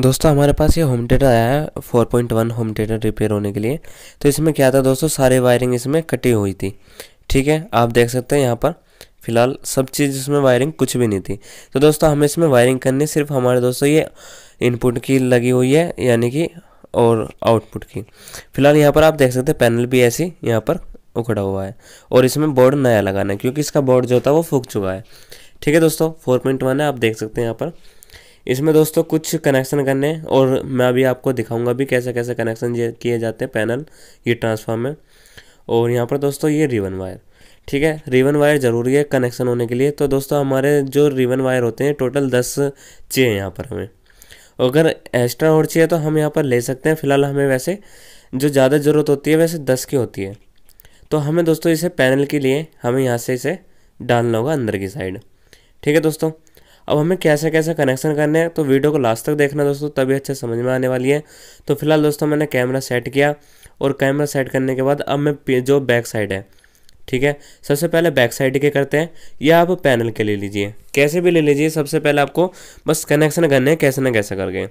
दोस्तों हमारे पास ये होम थिएटर आया है 4.1 होम थिएटर रिपेयर होने के लिए तो इसमें क्या था दोस्तों सारे वायरिंग इसमें कटी हुई थी ठीक है आप देख सकते हैं यहाँ पर फिलहाल सब चीज़ इसमें वायरिंग कुछ भी नहीं थी तो दोस्तों हमें इसमें वायरिंग करनी सिर्फ हमारे दोस्तों ये इनपुट की लगी हुई है यानी कि और आउटपुट की फिलहाल यहाँ पर आप देख सकते हैं पैनल भी ऐसी यहाँ पर उखड़ा हुआ है और इसमें बोर्ड नया लगाना है क्योंकि इसका बोर्ड जो था वो फूक चुका है ठीक है दोस्तों 4.1 है आप देख सकते हैं यहाँ पर इसमें दोस्तों कुछ कनेक्शन करने और मैं अभी आपको दिखाऊंगा भी कैसे कैसे कनेक्शन किए जाते हैं पैनल ये ट्रांसफार्म में और यहाँ पर दोस्तों ये रिवन वायर ठीक है रिवन वायर ज़रूरी है कनेक्शन होने के लिए तो दोस्तों हमारे जो रिवन वायर होते हैं टोटल दस चाहिए यहाँ पर हमें अगर एक्स्ट्रा और चाहिए तो हम यहाँ पर ले सकते हैं फिलहाल हमें वैसे जो ज़्यादा ज़रूरत होती है वैसे दस की होती है तो हमें दोस्तों इसे पैनल के लिए हमें यहाँ से इसे डालना होगा अंदर की साइड ठीक है दोस्तों अब हमें कैसे कैसे कनेक्शन करने हैं तो वीडियो को लास्ट तक देखना दोस्तों तभी अच्छे समझ में आने वाली है तो फिलहाल दोस्तों मैंने कैमरा सेट किया और कैमरा सेट करने के बाद अब मैं जो बैक साइड है ठीक है सबसे पहले बैक साइड के करते हैं या आप पैनल के ले लीजिए कैसे भी ले लीजिए सबसे पहले आपको बस कनेक्शन करने हैं कैसे ना कैसे करके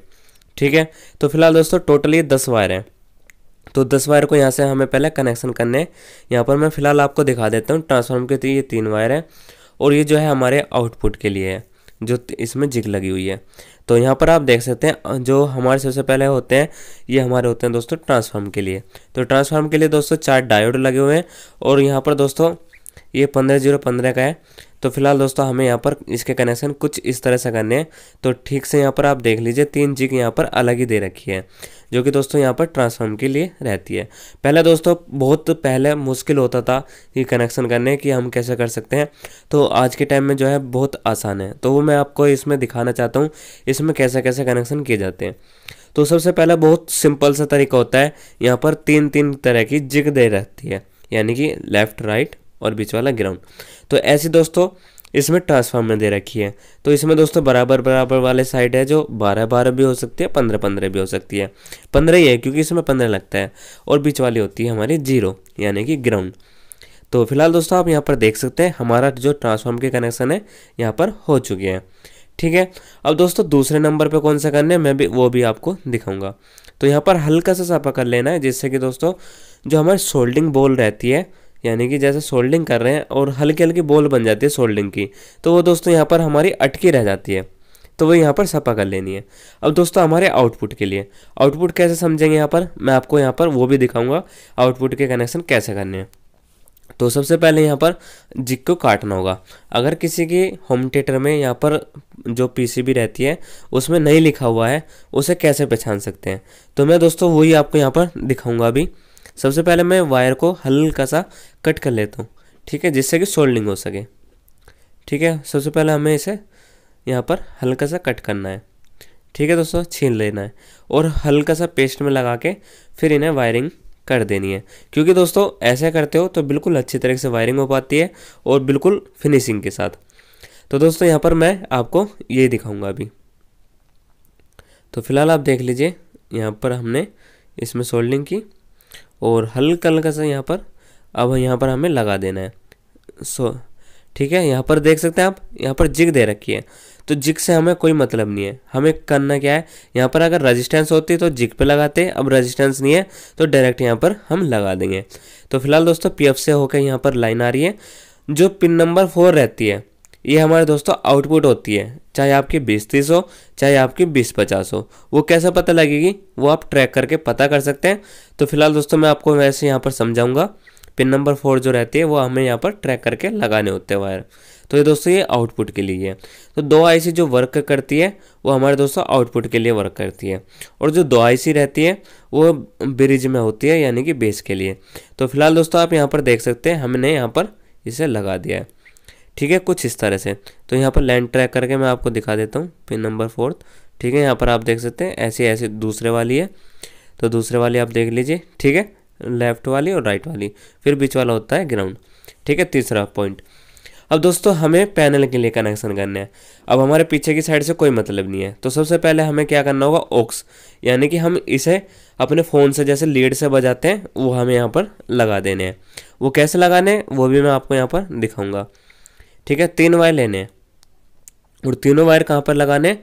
ठीक है तो फिलहाल दोस्तों टोटल ये दस वायर हैं तो दस वायर को यहाँ से हमें पहले कनेक्शन करने हैं यहाँ पर मैं फ़िलहाल आपको दिखा देता हूँ ट्रांसफार्मर के तो ये तीन वायर हैं और ये जो है हमारे आउटपुट के लिए है जो इसमें जिग लगी हुई है तो यहाँ पर आप देख सकते हैं जो हमारे सबसे पहले होते हैं ये हमारे होते हैं दोस्तों ट्रांसफार्म के लिए तो ट्रांसफार्म के लिए दोस्तों चार डायोड लगे हुए हैं और यहाँ पर दोस्तों ये पंद्रह जीरो पंद्रह का है तो फिलहाल दोस्तों हमें यहाँ पर इसके कनेक्शन कुछ इस तरह से करने हैं तो ठीक से यहाँ पर आप देख लीजिए तीन जिग यहाँ पर अलग ही दे रखी है जो कि दोस्तों यहाँ पर ट्रांसफॉर्म के लिए रहती है पहले दोस्तों बहुत पहले मुश्किल होता था कि कनेक्शन करने कि हम कैसे कर सकते हैं तो आज के टाइम में जो है बहुत आसान है तो वो मैं आपको इसमें दिखाना चाहता हूँ इसमें कैसे कैसे कनेक्शन किए जाते हैं तो सबसे पहला बहुत सिंपल सा तरीका होता है यहाँ पर तीन तीन तरह की जिग दे रहती है यानी कि लेफ़्ट राइट और बीच वाला ग्राउंड तो ऐसे दोस्तों इसमें ट्रांसफार्म में दे रखी है तो इसमें दोस्तों बराबर बराबर वाले साइड है जो बारह बारह भी हो सकती है पंद्रह पंद्रह भी हो सकती है पंद्रह ही है क्योंकि इसमें पंद्रह लगता है और बीच वाली होती है हमारी जीरो यानी कि ग्राउंड तो फिलहाल दोस्तों आप यहाँ पर देख सकते हैं हमारा जो ट्रांसफार्म के कनेक्शन है यहाँ पर हो चुके हैं ठीक है अब दोस्तों दूसरे नंबर पर कौन सा करना है मैं भी वो भी आपको दिखाऊँगा तो यहाँ पर हल्का सा सफा कर लेना है जिससे कि दोस्तों जो हमारी सोल्डिंग बॉल रहती है यानी कि जैसे सोल्डिंग कर रहे हैं और हल्की हल्की बॉल बन जाती है सोल्डिंग की तो वो दोस्तों यहाँ पर हमारी अटकी रह जाती है तो वो यहाँ पर सपा कर लेनी है अब दोस्तों हमारे आउटपुट के लिए आउटपुट कैसे समझेंगे यहाँ पर मैं आपको यहाँ पर वो भी दिखाऊंगा आउटपुट के कनेक्शन कैसे करने हैं तो सबसे पहले यहाँ पर जिक को काटना होगा अगर किसी के होम थिएटर में यहाँ पर जो पीसीबी रहती है उसमें नहीं लिखा हुआ है उसे कैसे पहचान सकते हैं तो मैं दोस्तों वही आपको यहाँ पर दिखाऊंगा अभी सबसे पहले मैं वायर को हल्का सा कट कर लेता हूँ ठीक है जिससे कि सोल्डिंग हो सके ठीक है सबसे पहले हमें इसे यहाँ पर हल्का सा कट करना है ठीक है दोस्तों छीन लेना है और हल्का सा पेस्ट में लगा के फिर इन्हें वायरिंग कर देनी है क्योंकि दोस्तों ऐसे करते हो तो बिल्कुल अच्छी तरीके से वायरिंग हो पाती है और बिल्कुल फिनिशिंग के साथ तो दोस्तों यहाँ पर मैं आपको ये दिखाऊंगा अभी तो फिलहाल आप देख लीजिए यहाँ पर हमने इसमें सोल्डिंग की और हल्का हल्का सा यहाँ पर अब यहाँ पर हमें लगा देना है सो ठीक है यहाँ पर देख सकते हैं आप यहाँ पर जिग दे रखी है तो जिग से हमें कोई मतलब नहीं है हमें करना क्या है यहाँ पर अगर रेजिस्टेंस होती तो जिग पे लगाते अब रेजिस्टेंस नहीं है तो डायरेक्ट यहाँ पर हम लगा देंगे तो फिलहाल दोस्तों पीएफ से होकर यहाँ पर लाइन आ रही है जो पिन नंबर फोर रहती है ये हमारे दोस्तों आउटपुट होती है चाहे आपकी बीस तीस हो चाहे आपकी बीस पचास हो वो कैसे पता लगेगी वो आप ट्रैक करके पता कर सकते हैं तो फिलहाल दोस्तों मैं आपको वैसे यहाँ पर समझाऊँगा पिन नंबर फोर जो रहती है वो हमें यहाँ पर ट्रैक करके लगाने होते हैं वायर तो ये दोस्तों ये आउटपुट के लिए है तो दो आईसी जो वर्क करती है वो हमारे दोस्तों आउटपुट के लिए वर्क करती है और जो दो आईसी रहती है वो ब्रिज में होती है यानी कि बेस के लिए तो फिलहाल दोस्तों आप यहाँ पर देख सकते हैं हमने यहाँ पर इसे लगा दिया है ठीक है कुछ इस तरह से तो यहाँ पर लैंड ट्रैक करके मैं आपको दिखा देता हूँ पिन नंबर फोर्थ ठीक है यहाँ पर आप देख सकते हैं ऐसे ऐसे दूसरे वाली है तो दूसरे वाली आप देख लीजिए ठीक है लेफ्ट वाली और राइट वाली फिर बीच वाला होता है ग्राउंड ठीक है तीसरा पॉइंट अब दोस्तों हमें पैनल के लिए कनेक्शन करने हैं अब हमारे पीछे की साइड से कोई मतलब नहीं है तो सबसे पहले हमें क्या करना होगा ओक्स यानी कि हम इसे अपने फ़ोन से जैसे लीड से बजाते हैं वो हमें यहाँ पर लगा देने हैं वो कैसे लगाने वो भी मैं आपको यहाँ पर दिखाऊँगा ठीक है तीन वायर लेने हैं और तीनों वायर कहाँ पर लगाने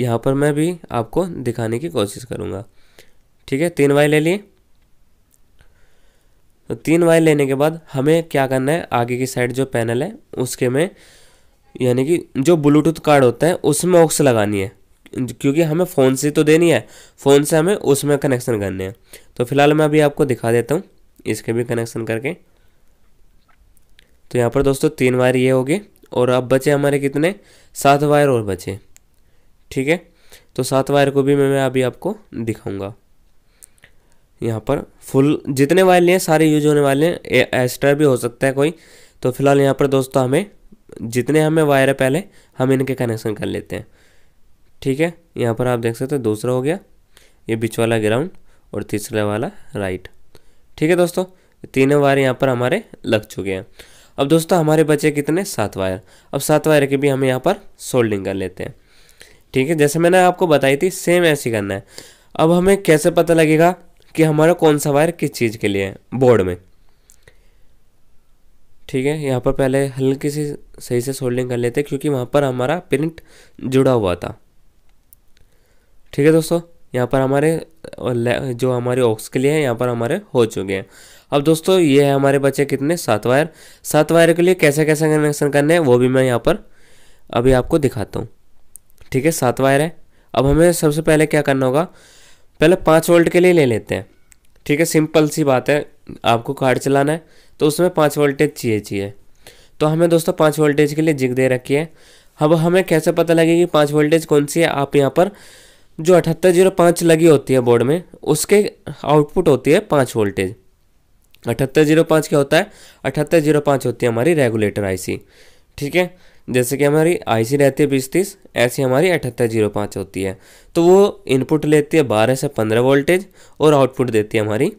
यहाँ पर मैं भी आपको दिखाने की कोशिश करूँगा ठीक है तीन वायर ले लिए तो तीन वायर लेने के बाद हमें क्या करना है आगे की साइड जो पैनल है उसके में यानी कि जो ब्लूटूथ कार्ड होता है उसमें ऑक्स लगानी है क्योंकि हमें फ़ोन से तो देनी है फ़ोन से हमें उसमें कनेक्शन करने हैं तो फिलहाल मैं अभी आपको दिखा देता हूँ इसके भी कनेक्शन करके तो यहाँ पर दोस्तों तीन वायर ये हो गए और अब बचे हमारे कितने सात वायर और बचे ठीक है तो सात वायर को भी मैं अभी आपको दिखाऊंगा यहाँ पर फुल जितने वायर लिए सारे यूज होने वाले हैं एक्स्ट्रा भी हो सकता है कोई तो फिलहाल यहाँ पर दोस्तों हमें जितने हमें वायर है पहले हम इनके कनेक्शन कर लेते हैं ठीक है यहाँ पर आप देख सकते हो दूसरा हो गया ये बीच वाला ग्राउंड और तीसरा वाला राइट ठीक है दोस्तों तीनों वायर यहाँ पर हमारे लग चुके हैं अब दोस्तों हमारे बचे कितने सात वायर अब सात वायर की भी हम यहाँ पर सोल्डिंग कर लेते हैं ठीक है जैसे मैंने आपको बताई थी सेम ऐसी करना है अब हमें कैसे पता लगेगा कि हमारा कौन सा वायर किस चीज़ के लिए है बोर्ड में ठीक है यहाँ पर पहले हल्की सी सही से सोल्डिंग कर लेते हैं क्योंकि वहाँ पर हमारा प्रिंट जुड़ा हुआ था ठीक है दोस्तों यहाँ पर हमारे जो हमारे ऑक्स के लिए है यहाँ पर हमारे हो चुके हैं अब दोस्तों ये है हमारे बच्चे कितने सात वायर सात वायर के लिए कैसे कैसे कनेक्शन करने हैं वो भी मैं यहाँ पर अभी आपको दिखाता हूँ ठीक है सात वायर है अब हमें सबसे पहले क्या करना होगा पहले पाँच वोल्ट के लिए ले लेते हैं ठीक है सिंपल सी बात है आपको कार्ड चलाना है तो उसमें पाँच वोल्टेज चाहिए चाहिए तो हमें दोस्तों पाँच वोल्टेज के लिए जिग दे रखी है अब हमें कैसे पता लगेगी पाँच वोल्टेज कौन सी है आप यहाँ पर जो अठहत्तर जीरो पाँच लगी होती है बोर्ड में उसके आउटपुट होती है पाँच वोल्टेज अठहत्तर जीरो पाँच क्या होता है अठहत्तर जीरो पाँच होती है हमारी रेगुलेटर आईसी ठीक है जैसे कि हमारी आईसी रहती है बीस तीस ऐसी हमारी अठहत्तर जीरो पाँच होती है तो वो इनपुट लेती है बारह से पंद्रह वोल्टेज और आउटपुट देती है हमारी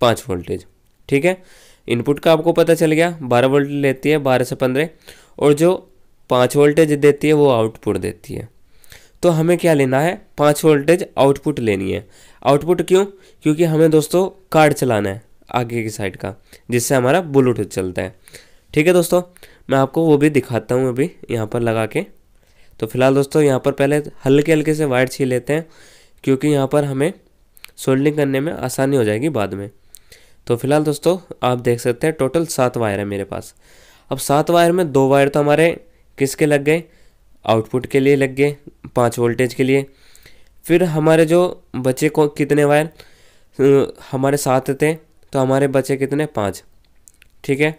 पाँच वोल्टेज ठीक है इनपुट का आपको पता चल गया बारह वोल्ट लेती है बारह से पंद्रह और जो पाँच वोल्टेज देती है वो आउटपुट देती है तो हमें क्या लेना है पाँच वोल्टेज आउटपुट लेनी है आउटपुट क्यों क्योंकि हमें दोस्तों कार्ड चलाना है आगे की साइड का जिससे हमारा ब्लूटूथ चलता है ठीक है दोस्तों मैं आपको वो भी दिखाता हूँ अभी यहाँ पर लगा के तो फिलहाल दोस्तों यहाँ पर पहले हल्के हल्के से वायर छीन लेते हैं क्योंकि यहाँ पर हमें सोल्डिंग करने में आसानी हो जाएगी बाद में तो फिलहाल दोस्तों आप देख सकते हैं टोटल सात वायर है मेरे पास अब सात वायर में दो वायर तो हमारे किसके लग गए आउटपुट के लिए लग गए पाँच वोल्टेज के लिए फिर हमारे जो बचे को कितने वायर हमारे साथ थे तो हमारे बचे कितने पाँच ठीक है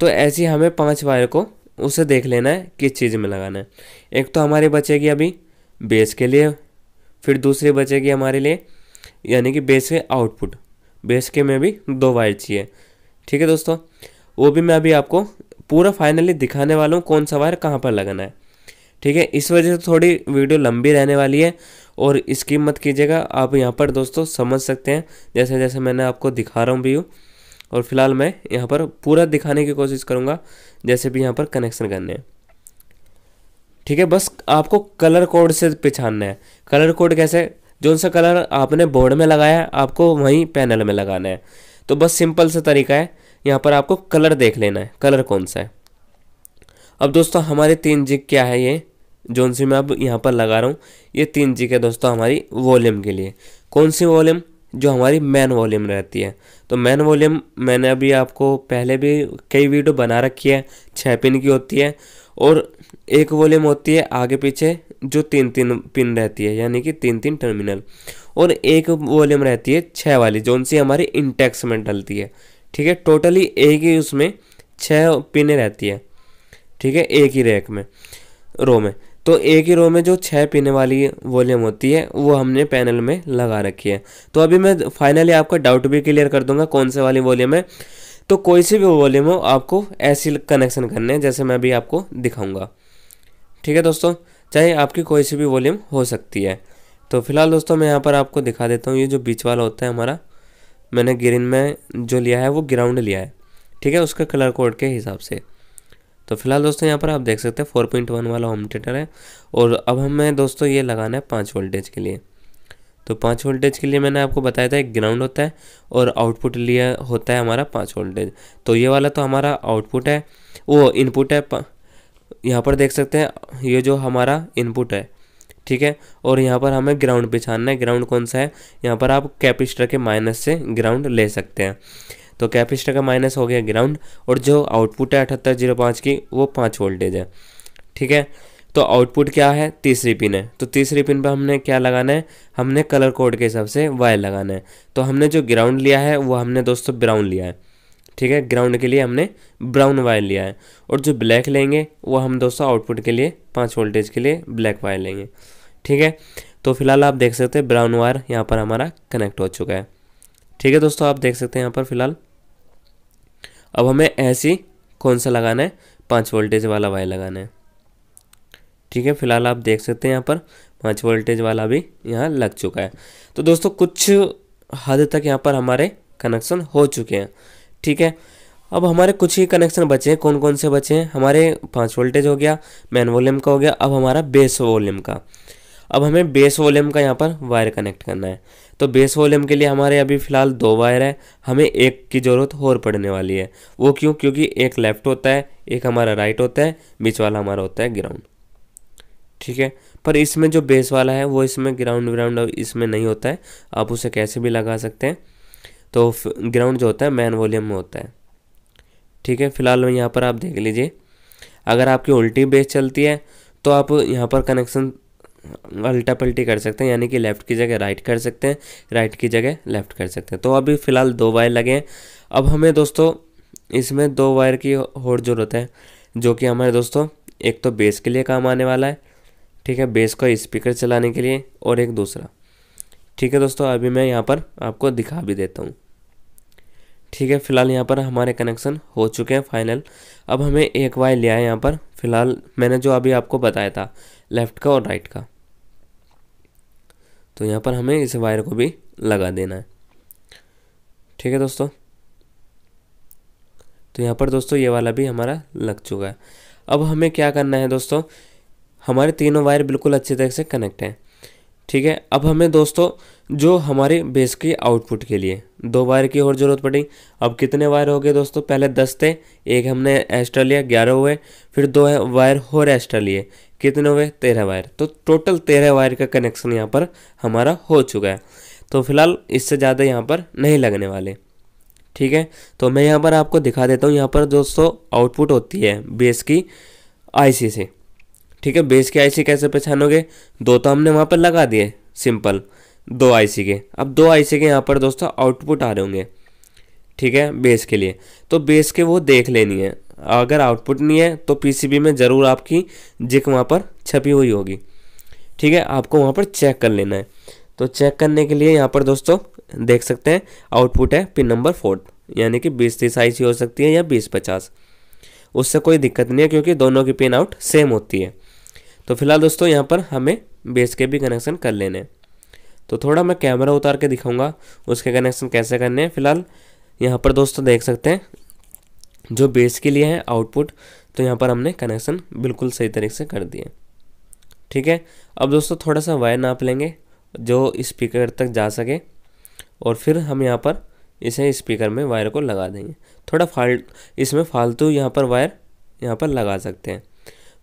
तो ऐसे हमें पाँच वायर को उसे देख लेना है किस चीज़ में लगाना है एक तो हमारी बचेगी अभी बेस के लिए फिर दूसरी बचेगी हमारे लिए यानी कि बेस के आउटपुट बेस के में भी दो वायर चाहिए ठीक है दोस्तों वो भी मैं अभी आपको पूरा फाइनली दिखाने वाला हूँ कौन सा वायर कहाँ पर लगाना है ठीक है इस वजह से थोड़ी वीडियो लंबी रहने वाली है और इसकी मत कीजिएगा आप यहाँ पर दोस्तों समझ सकते हैं जैसे जैसे मैंने आपको दिखा रहा हूँ हूँ और फिलहाल मैं यहाँ पर पूरा दिखाने की कोशिश करूँगा जैसे भी यहाँ पर कनेक्शन करने हैं ठीक है बस आपको कलर कोड से पहचानना है कलर कोड कैसे जो सा कलर आपने बोर्ड में लगाया है आपको वहीं पैनल में लगाना है तो बस सिंपल सा तरीका है यहाँ पर आपको कलर देख लेना है कलर कौन सा है अब दोस्तों हमारे तीन जिग क्या है ये जोन सी मैं अब यहाँ पर लगा रहा हूँ ये तीन जी के दोस्तों हमारी वॉल्यूम के लिए कौन सी वॉल्यूम जो हमारी मैन वॉल्यूम रहती है तो मैन वॉल्यूम मैंने अभी आपको पहले भी कई वीडियो बना रखी है छः पिन की होती है और एक वॉल्यूम होती है आगे पीछे जो तीन तीन पिन रहती है यानी कि तीन तीन टर्मिनल और एक वॉल्यूम रहती है छः वाली जोन सी हमारी इंटेक्स में डलती है ठीक है टोटली एक ही उसमें छः पिन रहती है ठीक है एक ही रैक में रो में तो एक ही रो में जो छः पीने वाली वॉल्यूम होती है वो हमने पैनल में लगा रखी है तो अभी मैं फाइनली आपका डाउट भी क्लियर कर दूंगा कौन से वाली वॉल्यूम है तो कोई सी भी वॉल्यूम हो आपको ऐसी कनेक्शन करने हैं जैसे मैं अभी आपको दिखाऊंगा ठीक है दोस्तों चाहे आपकी कोई सी भी वॉल्यूम हो सकती है तो फिलहाल दोस्तों मैं यहाँ पर आपको दिखा देता हूँ ये जो बीच वाला होता है हमारा मैंने ग्रीन में जो लिया है वो ग्राउंड लिया है ठीक है उसके कलर कोड के हिसाब से तो फिलहाल दोस्तों यहाँ पर आप देख सकते हैं फोर पॉइंट वन वाला होम थिएटर है और अब हमें दोस्तों ये लगाना है पाँच वोल्टेज के लिए तो पाँच वोल्टेज के लिए मैंने आपको बताया था एक ग्राउंड होता है और आउटपुट लिया होता है हमारा पाँच वोल्टेज तो ये वाला तो हमारा आउटपुट है वो इनपुट है यहाँ पर देख सकते हैं ये जो हमारा इनपुट है ठीक है और यहाँ पर हमें ग्राउंड बिछाना है ग्राउंड कौन सा है यहाँ पर आप कैपिस्टर के माइनस से ग्राउंड ले सकते हैं तो कैपेसिटर का माइनस हो गया ग्राउंड और जो आउटपुट है अठहत्तर जीरो पाँच की वो पाँच वोल्टेज है ठीक है तो आउटपुट क्या है तीसरी पिन है तो तीसरी पिन पर हमने क्या लगाना है हमने कलर कोड के हिसाब से वायर लगाना है तो हमने जो ग्राउंड लिया है वो हमने दोस्तों ब्राउन लिया है ठीक है ग्राउंड के लिए हमने ब्राउन वायर लिया है और जो ब्लैक लेंगे वो हम दोस्तों आउटपुट के लिए पाँच वोल्टेज के लिए ब्लैक वायर लेंगे ठीक है तो फिलहाल आप देख सकते हैं ब्राउन वायर यहाँ पर हमारा कनेक्ट हो चुका है ठीक है दोस्तों आप देख सकते हैं यहाँ पर फिलहाल अब हमें ऐसी कौन सा लगाना है पाँच वोल्टेज वाला वाई लगाना है ठीक है फिलहाल आप देख सकते हैं यहाँ पर पाँच वोल्टेज वाला भी यहाँ लग चुका है तो दोस्तों कुछ हद तक यहाँ पर हमारे कनेक्शन हो चुके हैं ठीक है अब हमारे कुछ ही कनेक्शन बचे हैं कौन कौन से बचे हैं हमारे पाँच वोल्टेज हो गया मैन वॉल्यूम का हो गया अब हमारा बेस वॉल्यूम का अब हमें बेस वॉल्यूम का यहाँ पर वायर कनेक्ट करना है तो बेस वॉल्यूम के लिए हमारे अभी फ़िलहाल दो वायर है हमें एक की ज़रूरत और पड़ने वाली है वो क्यों क्योंकि एक लेफ़्ट होता है एक हमारा राइट होता है बीच वाला हमारा होता है ग्राउंड ठीक है पर इसमें जो बेस वाला है वो इसमें ग्राउंड ग्राउंड इसमें नहीं होता है आप उसे कैसे भी लगा सकते हैं तो ग्राउंड जो होता है मैन वॉल्यूम में होता है ठीक है फिलहाल यहाँ पर आप देख लीजिए अगर आपकी उल्टी बेस चलती है तो आप यहाँ पर कनेक्शन अल्टा पल्टी कर सकते हैं यानी कि लेफ़्ट की जगह राइट कर सकते हैं राइट की जगह लेफ़्ट कर सकते हैं तो अभी फ़िलहाल दो वायर लगे हैं अब हमें दोस्तों इसमें दो वायर की होर ज़रूरत है जो कि हमारे दोस्तों एक तो बेस के लिए काम आने वाला है ठीक है बेस को स्पीकर चलाने के लिए और एक दूसरा ठीक है दोस्तों अभी मैं यहाँ पर आपको दिखा भी देता हूँ ठीक है फिलहाल यहाँ पर हमारे कनेक्शन हो चुके हैं फाइनल अब हमें एक वायर लिया है यहाँ पर फिलहाल मैंने जो अभी आपको बताया था लेफ़्ट का और राइट का तो यहाँ पर हमें इस वायर को भी लगा देना है ठीक है दोस्तों तो यहाँ पर दोस्तों ये वाला भी हमारा लग चुका है अब हमें क्या करना है दोस्तों हमारे तीनों वायर बिल्कुल अच्छी तरह से कनेक्ट हैं ठीक है अब हमें दोस्तों जो हमारे बेस की आउटपुट के लिए दो वायर की और ज़रूरत पड़ी अब कितने वायर हो गए दोस्तों पहले दस थे एक हमने एक्स्ट्रा लिया ग्यारह हुए फिर दो वायर और एक्स्ट्रा लिए कितने हुए तेरह वायर तो टोटल तेरह वायर का कनेक्शन यहाँ पर हमारा हो चुका है तो फिलहाल इससे ज़्यादा यहाँ पर नहीं लगने वाले ठीक है तो मैं यहाँ पर आपको दिखा देता हूँ यहाँ पर दोस्तों आउटपुट होती है बेस की आई से ठीक है बेस के आईसी कैसे पहचानोगे दो तो हमने वहाँ पर लगा दिए सिंपल दो आईसी के अब दो आईसी के यहाँ पर दोस्तों आउटपुट आ रहे होंगे ठीक है बेस के लिए तो बेस के वो देख लेनी है अगर आउटपुट नहीं है तो पीसीबी में ज़रूर आपकी जिक वहाँ पर छपी हुई होगी ठीक है आपको वहाँ पर चेक कर लेना है तो चेक करने के लिए यहाँ पर दोस्तों देख सकते हैं आउटपुट है पिन नंबर फोर्थ यानी कि बीस तीस आई हो सकती है या बीस पचास उससे कोई दिक्कत नहीं है क्योंकि दोनों की पिन आउट सेम होती है तो फिलहाल दोस्तों यहाँ पर हमें बेस के भी कनेक्शन कर लेने हैं तो थोड़ा मैं कैमरा उतार के दिखाऊंगा उसके कनेक्शन कैसे करने हैं फिलहाल यहाँ पर दोस्तों देख सकते हैं जो बेस के लिए है आउटपुट तो यहाँ पर हमने कनेक्शन बिल्कुल सही तरीके से कर दिए ठीक है अब दोस्तों थोड़ा सा वायर नाप लेंगे जो स्पीकर तक जा सके और फिर हम यहाँ पर इसे स्पीकर में वायर को लगा देंगे थोड़ा फाल्ट इसमें फालतू यहाँ पर वायर यहाँ पर लगा सकते हैं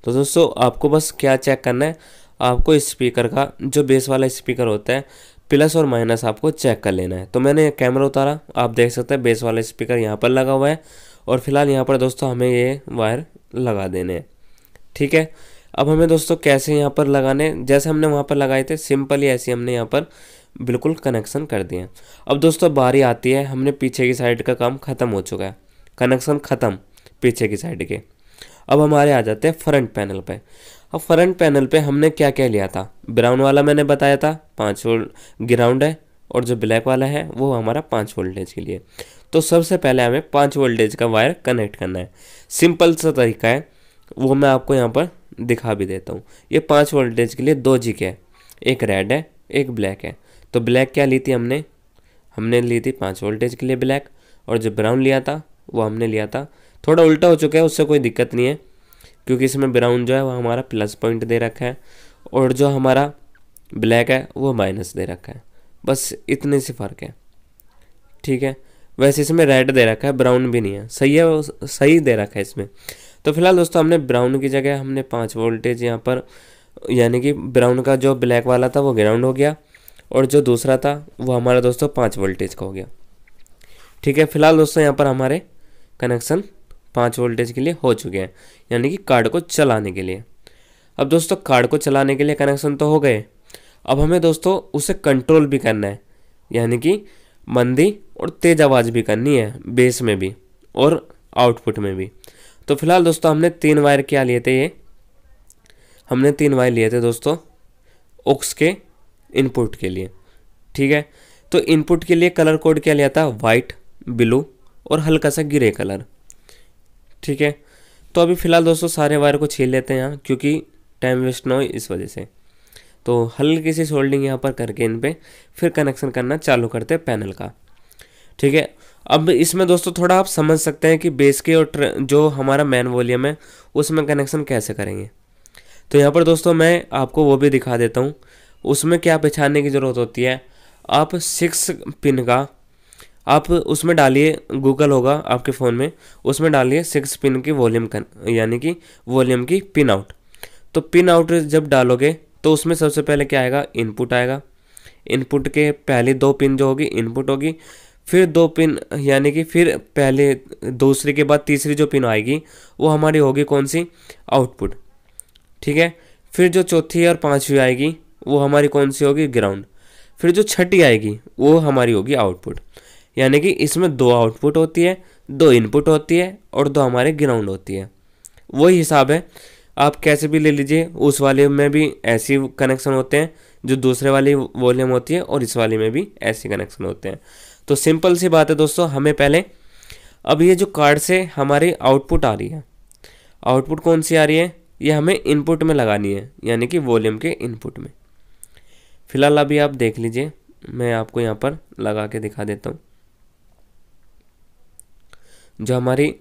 तो दोस्तों आपको बस क्या चेक करना है आपको स्पीकर का जो बेस वाला स्पीकर होता है प्लस और माइनस आपको चेक कर लेना है तो मैंने कैमरा उतारा आप देख सकते हैं बेस वाला स्पीकर यहाँ पर लगा हुआ है और फिलहाल यहाँ पर दोस्तों हमें ये वायर लगा देने हैं ठीक है अब हमें दोस्तों कैसे यहाँ पर लगाने जैसे हमने वहाँ पर लगाए थे सिंपली ऐसे हमने यहाँ पर बिल्कुल कनेक्शन कर दिए अब दोस्तों बारी आती है हमने पीछे की साइड का काम ख़त्म हो चुका है कनेक्शन ख़त्म पीछे की साइड के अब हमारे आ जाते हैं फ्रंट पैनल पे अब फ्रंट पैनल पे हमने क्या क्या लिया था ब्राउन वाला मैंने बताया था पाँच वोल्ट ग्राउंड है और जो ब्लैक वाला है वो हमारा पाँच वोल्टेज के लिए तो सबसे पहले हमें पाँच वोल्टेज का वायर कनेक्ट करना है सिंपल सा तरीका है वो मैं आपको यहाँ पर दिखा भी देता हूँ ये पाँच वोल्टेज के लिए दो जी के एक रेड है एक ब्लैक है तो ब्लैक क्या ली थी हमने हमने ली थी पाँच वोल्टेज के लिए ब्लैक और जो ब्राउन लिया था वो हमने लिया था थोड़ा उल्टा हो चुका है उससे कोई दिक्कत नहीं है क्योंकि इसमें ब्राउन जो है वह हमारा प्लस पॉइंट दे रखा है और जो हमारा ब्लैक है वो माइनस दे रखा है बस इतने से फ़र्क है ठीक है वैसे इसमें रेड दे रखा है ब्राउन भी नहीं है सही है सही दे रखा है इसमें तो फिलहाल दोस्तों हमने ब्राउन की जगह हमने पाँच वोल्टेज यहाँ पर यानी कि ब्राउन का जो ब्लैक वाला था वो ग्राउंड हो गया और जो दूसरा था वो हमारा दोस्तों पाँच वोल्टेज का हो गया ठीक है फिलहाल दोस्तों यहाँ पर हमारे कनेक्शन पाँच वोल्टेज के लिए हो चुके हैं यानी कि कार्ड को चलाने के लिए अब दोस्तों कार्ड को चलाने के लिए कनेक्शन तो हो गए अब हमें दोस्तों उसे कंट्रोल भी करना है यानी कि मंदी और तेज़ आवाज़ भी करनी है बेस में भी और आउटपुट में भी तो फिलहाल दोस्तों हमने तीन वायर क्या लिए थे ये हमने तीन वायर लिए थे दोस्तों ओक्स के इनपुट के लिए ठीक है तो इनपुट के लिए कलर कोड क्या लिया था वाइट ब्लू और हल्का सा ग्रे कलर ठीक है तो अभी फ़िलहाल दोस्तों सारे वायर को छील लेते हैं यहाँ क्योंकि टाइम वेस्ट ना हो इस वजह से तो हल्की सी सोल्डिंग यहाँ पर करके इन पर फिर कनेक्शन करना चालू करते हैं पैनल का ठीक है अब इसमें दोस्तों थोड़ा आप समझ सकते हैं कि बेस के और जो हमारा मैन वॉल्यूम है उसमें कनेक्शन कैसे करेंगे तो यहाँ पर दोस्तों मैं आपको वो भी दिखा देता हूँ उसमें क्या पहचानने की ज़रूरत होती है आप सिक्स पिन का आप उसमें डालिए गूगल होगा आपके फ़ोन में उसमें डालिए सिक्स पिन की वॉल्यूम यानी कि वॉल्यूम की पिन आउट तो पिन आउट जब डालोगे तो उसमें सबसे पहले क्या आएगा इनपुट आएगा इनपुट के पहले दो पिन जो होगी इनपुट होगी फिर दो पिन यानी कि फिर पहले दूसरी के बाद तीसरी जो पिन आएगी वो हमारी होगी कौन सी आउटपुट ठीक है फिर जो चौथी और पाँचवीं आएगी वो हमारी कौन सी होगी ग्राउंड फिर जो छठी आएगी वो हमारी होगी आउटपुट यानी कि इसमें दो आउटपुट होती है दो इनपुट होती है और दो हमारे ग्राउंड होती है वही हिसाब है आप कैसे भी ले लीजिए उस वाले में भी ऐसी कनेक्शन होते हैं जो दूसरे वाली वॉल्यूम होती है और इस वाले में भी ऐसे कनेक्शन होते हैं तो सिंपल सी बात है दोस्तों हमें पहले अब ये जो कार्ड से हमारी आउटपुट आ रही है आउटपुट कौन सी आ रही है ये हमें इनपुट में लगानी है यानी कि वॉल्यूम के इनपुट में फ़िलहाल अभी आप देख लीजिए मैं आपको यहाँ पर लगा के दिखा देता हूँ जो हमारी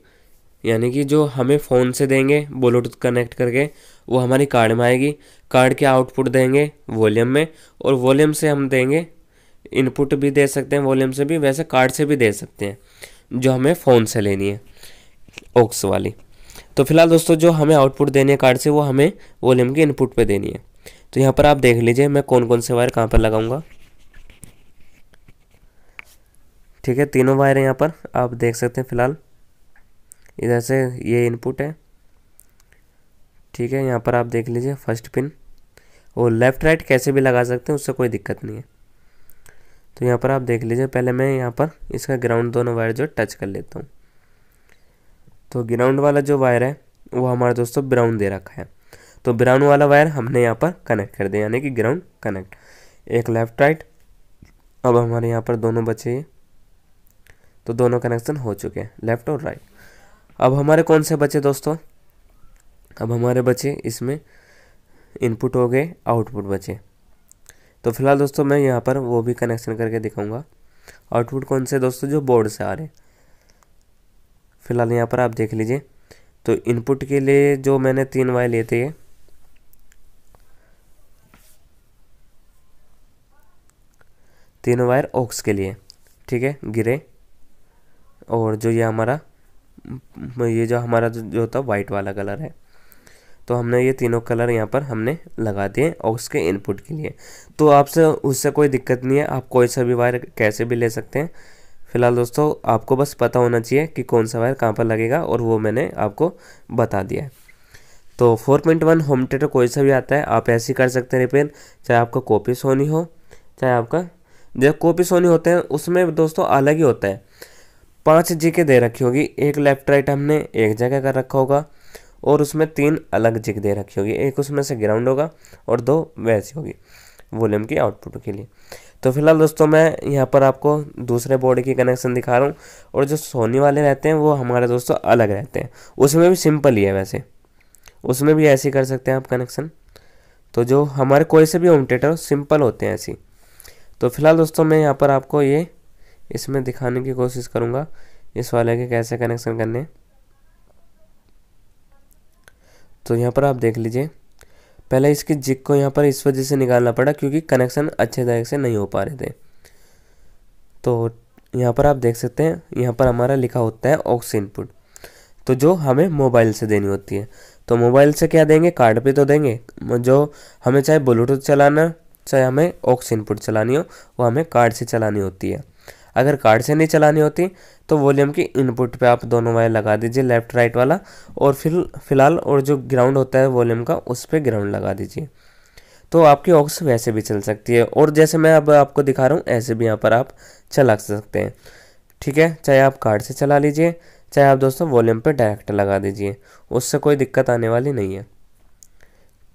यानी कि जो हमें फ़ोन से देंगे ब्लूटूथ कनेक्ट करके वो हमारी कार्ड में आएगी कार्ड के आउटपुट देंगे वॉल्यूम में और वॉल्यूम से हम देंगे इनपुट भी दे सकते हैं वॉल्यूम से भी वैसे कार्ड से भी दे सकते हैं जो हमें फ़ोन से लेनी है ओक्स वाली तो फिलहाल दोस्तों जो हमें आउटपुट देनी है कार्ड से वो हमें वॉल्यूम के इनपुट पे देनी है तो यहाँ पर आप देख लीजिए मैं कौन कौन से वायर कहाँ पर लगाऊंगा ठीक है तीनों वायर यहाँ पर आप देख सकते हैं फिलहाल इधर से ये इनपुट है ठीक है यहाँ पर आप देख लीजिए फर्स्ट पिन और लेफ़्ट राइट कैसे भी लगा सकते हैं उससे कोई दिक्कत नहीं है तो यहाँ पर आप देख लीजिए पहले मैं यहाँ पर इसका ग्राउंड दोनों वायर जो टच कर लेता हूँ तो ग्राउंड वाला जो वायर है वो हमारे दोस्तों ब्राउन दे रखा है तो ब्राउन वाला वायर हमने यहाँ पर कनेक्ट कर दिया यानी कि ग्राउंड कनेक्ट एक लेफ़्ट राइट अब हमारे यहाँ पर दोनों बचे तो दोनों कनेक्शन हो चुके हैं लेफ़्ट और राइट अब हमारे कौन से बचे दोस्तों अब हमारे बचे इसमें इनपुट हो गए आउटपुट बचे तो फिलहाल दोस्तों मैं यहाँ पर वो भी कनेक्शन करके दिखाऊंगा आउटपुट कौन से दोस्तों जो बोर्ड से आ रहे फिलहाल यहाँ पर आप देख लीजिए तो इनपुट के लिए जो मैंने तीन वाय लिए थे तीन वायर ऑक्स के लिए ठीक है गिरे और जो ये हमारा ये जो हमारा जो होता है वाइट वाला कलर है तो हमने ये तीनों कलर यहाँ पर हमने लगा दिए और उसके इनपुट के लिए तो आपसे उससे कोई दिक्कत नहीं है आप कोई सा भी वायर कैसे भी ले सकते हैं फिलहाल दोस्तों आपको बस पता होना चाहिए कि कौन सा वायर कहाँ पर लगेगा और वो मैंने आपको बता दिया है तो 4.1 पॉइंट वन होम थिएटर कोई सा भी आता है आप ऐसे ही कर सकते हैं रिपेयर चाहे आपका कॉपी सोनी हो चाहे आपका जब कॉपी सोनी होते हैं उसमें दोस्तों अलग ही होता है पांच जिके दे रखी होगी एक लेफ्ट राइट हमने एक जगह कर रखा होगा और उसमें तीन अलग जिक दे रखी होगी एक उसमें से ग्राउंड होगा और दो वैसी होगी वॉल्यूम की आउटपुट के लिए तो फिलहाल दोस्तों मैं यहाँ पर आपको दूसरे बोर्ड की कनेक्शन दिखा रहा हूँ और जो सोनी वाले रहते हैं वो हमारे दोस्तों अलग रहते हैं उसमें भी सिंपल ही है वैसे उसमें भी ऐसे कर सकते हैं आप कनेक्शन तो जो हमारे कोई से भी होम थिएटर सिंपल होते हैं ऐसे तो फिलहाल दोस्तों मैं यहाँ पर आपको ये इसमें दिखाने की कोशिश करूँगा इस वाले के कैसे कनेक्शन करने तो यहाँ पर आप देख लीजिए पहले इसके जिक को यहाँ पर इस वजह से निकालना पड़ा क्योंकि कनेक्शन अच्छे तरह से नहीं हो पा रहे थे तो यहाँ पर आप देख सकते हैं यहाँ पर हमारा लिखा होता है ऑक्स इनपुट तो जो हमें मोबाइल से देनी होती है तो मोबाइल से क्या देंगे कार्ड पे तो देंगे जो हमें चाहे ब्लूटूथ चलाना चाहे हमें ऑक्स इनपुट चलानी हो वो हमें कार्ड से चलानी होती है अगर कार्ड से नहीं चलानी होती तो वॉल्यूम की इनपुट पे आप दोनों वायर लगा दीजिए लेफ्ट राइट वाला और फिर फिलहाल और जो ग्राउंड होता है वॉल्यूम का उस पर ग्राउंड लगा दीजिए तो आपकी ऑक्स वैसे भी चल सकती है और जैसे मैं अब आपको दिखा रहा हूँ ऐसे भी यहाँ पर आप चला सकते हैं ठीक है चाहे आप कार्ड से चला लीजिए चाहे आप दोस्तों वॉल्यूम पर डायरेक्ट लगा दीजिए उससे कोई दिक्कत आने वाली नहीं है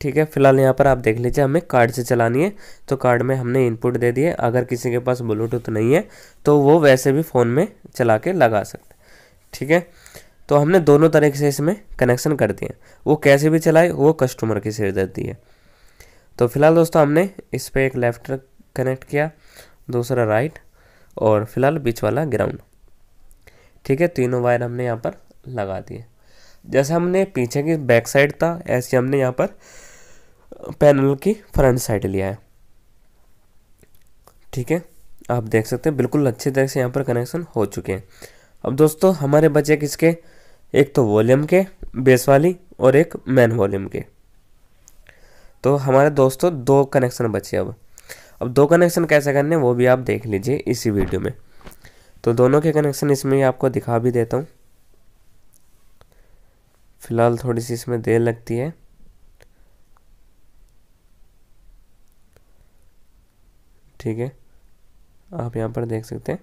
ठीक है फिलहाल यहाँ पर आप देख लीजिए हमें कार्ड से चलानी है तो कार्ड में हमने इनपुट दे दिए अगर किसी के पास ब्लूटूथ नहीं है तो वो वैसे भी फ़ोन में चला के लगा सकते ठीक है तो हमने दोनों तरीके से इसमें कनेक्शन कर दिए वो कैसे भी चलाए वो कस्टमर की सिर सिरदर्दी है तो फिलहाल दोस्तों हमने इस पर एक लेफ्ट कनेक्ट किया दूसरा राइट और फिलहाल बीच वाला ग्राउंड ठीक है तीनों वायर हमने यहाँ पर लगा दिए जैसे हमने पीछे की बैक साइड था ऐसे हमने यहाँ पर पैनल की फ्रंट साइड लिया है ठीक है आप देख सकते हैं बिल्कुल अच्छी तरह से यहाँ पर कनेक्शन हो चुके हैं अब दोस्तों हमारे बचे किसके एक तो वॉल्यूम के बेस वाली और एक मैन वॉल्यूम के तो हमारे दोस्तों दो कनेक्शन बचे अब अब दो कनेक्शन कैसे करने वो भी आप देख लीजिए इसी वीडियो में तो दोनों के कनेक्शन इसमें आपको दिखा भी देता हूँ फ़िलहाल थोड़ी सी इसमें देर लगती है ठीक है आप यहाँ पर देख सकते हैं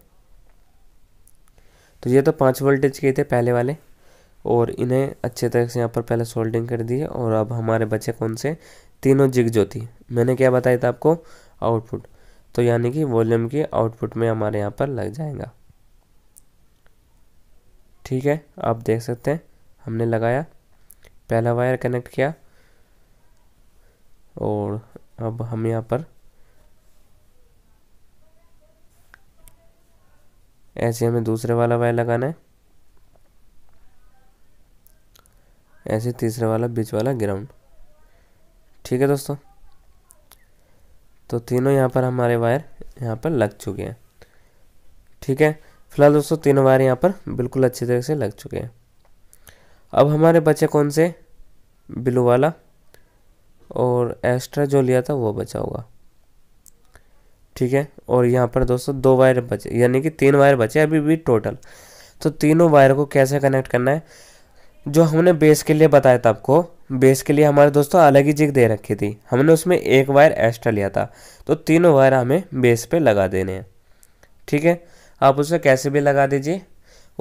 तो ये तो पाँच वोल्टेज के थे पहले वाले और इन्हें अच्छे तरह से यहाँ पर पहले सोल्डिंग कर दिए और अब हमारे बच्चे कौन से तीनों जिग जो थी मैंने क्या बताया था आपको आउटपुट तो यानी कि वॉल्यूम के आउटपुट में हमारे यहाँ पर लग जाएगा ठीक है आप देख सकते हैं हमने लगाया पहला वायर कनेक्ट किया और अब हम यहाँ पर ऐसे हमें दूसरे वाला वायर लगाना है ऐसे तीसरे वाला बीच वाला ग्राउंड ठीक है दोस्तों तो तीनों यहाँ पर हमारे वायर यहाँ पर लग चुके हैं ठीक है फिलहाल दोस्तों तीनों वायर यहाँ पर बिल्कुल अच्छी तरह से लग चुके हैं अब हमारे बचे कौन से ब्लू वाला और एक्स्ट्रा जो लिया था वो बचा होगा ठीक है और यहाँ पर दोस्तों दो वायर बचे यानी कि तीन वायर बचे अभी भी टोटल तो तीनों वायर को कैसे कनेक्ट करना है जो हमने बेस के लिए बताया था आपको बेस के लिए हमारे दोस्तों अलग ही जिग दे रखी थी हमने उसमें एक वायर एक्स्ट्रा लिया था तो तीनों वायर हमें बेस पे लगा देने हैं ठीक है आप उसे कैसे भी लगा दीजिए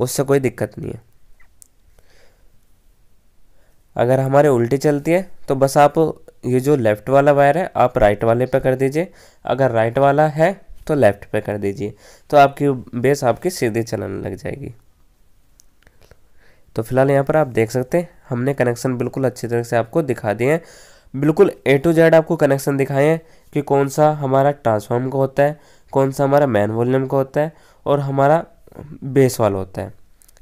उससे कोई दिक्कत नहीं है अगर हमारे उल्टी चलती है तो बस आप ये जो लेफ़्ट वाला वायर है आप राइट वाले पे कर दीजिए अगर राइट वाला है तो लेफ़्ट पे कर दीजिए तो आपकी बेस आपकी सीधे चलने लग जाएगी तो फिलहाल यहाँ पर आप देख सकते हैं हमने कनेक्शन बिल्कुल अच्छी तरह से आपको दिखा दिए हैं बिल्कुल ए टू जेड आपको कनेक्शन दिखाए हैं कि कौन सा हमारा ट्रांसफॉर्म का होता है कौन सा हमारा मैन वॉल्यूम का होता है और हमारा बेस वाला होता है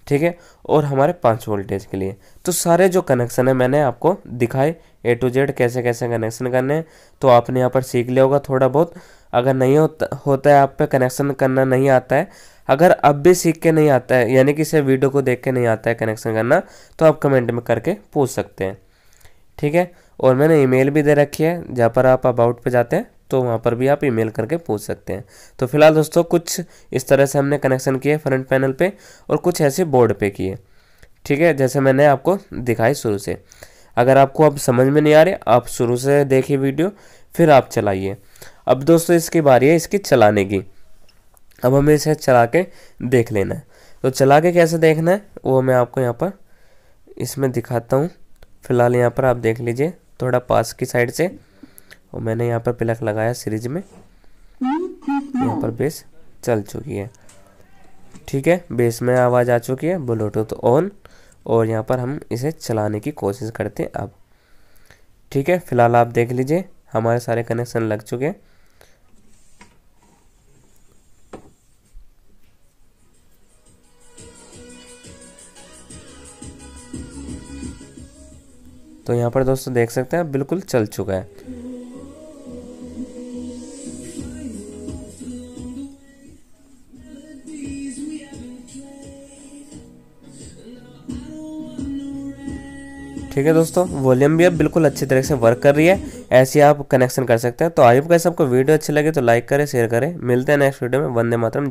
ठीक है और हमारे पाँच वोल्टेज के लिए तो सारे जो कनेक्शन है मैंने आपको दिखाए ए टू जेड कैसे कैसे कनेक्शन करने हैं तो आपने यहाँ पर सीख लिया होगा थोड़ा बहुत अगर नहीं होता होता है आप पे कनेक्शन करना नहीं आता है अगर अब भी सीख के नहीं आता है यानी कि इसे वीडियो को देख के नहीं आता है कनेक्शन करना तो आप कमेंट में करके पूछ सकते हैं ठीक है और मैंने ईमेल भी दे रखी है जहाँ पर आप अबाउट पे जाते हैं तो वहाँ पर भी आप ईमेल करके पूछ सकते हैं तो फिलहाल दोस्तों कुछ इस तरह से हमने कनेक्शन किए फ्रंट पैनल पे और कुछ ऐसे बोर्ड पे किए ठीक है जैसे मैंने आपको दिखाई शुरू से अगर आपको अब समझ में नहीं आ रहे आप शुरू से देखिए वीडियो फिर आप चलाइए अब दोस्तों इसकी बारी है इसकी चलाने की अब हमें इसे चला के देख लेना है तो चला के कैसे देखना है वो मैं आपको यहाँ पर इसमें दिखाता हूँ फिलहाल यहाँ पर आप देख लीजिए थोड़ा पास की साइड से और मैंने यहाँ पर प्लग लगाया सीरीज में यहाँ पर बेस चल चुकी है ठीक है बेस में आवाज़ आ चुकी है ब्लूटूथ ऑन और यहाँ पर हम इसे चलाने की कोशिश करते हैं अब ठीक है फिलहाल आप देख लीजिए हमारे सारे कनेक्शन लग चुके हैं तो यहाँ पर दोस्तों देख सकते हैं बिल्कुल चल चुका है ठीक है दोस्तों वॉल्यूम भी अब बिल्कुल अच्छी तरह से वर्क कर रही है ऐसे आप कनेक्शन कर सकते हैं तो आई होप कैसे आपको वीडियो अच्छी लगे तो लाइक करें शेयर करें मिलते हैं नेक्स्ट वीडियो में वंदे मातरम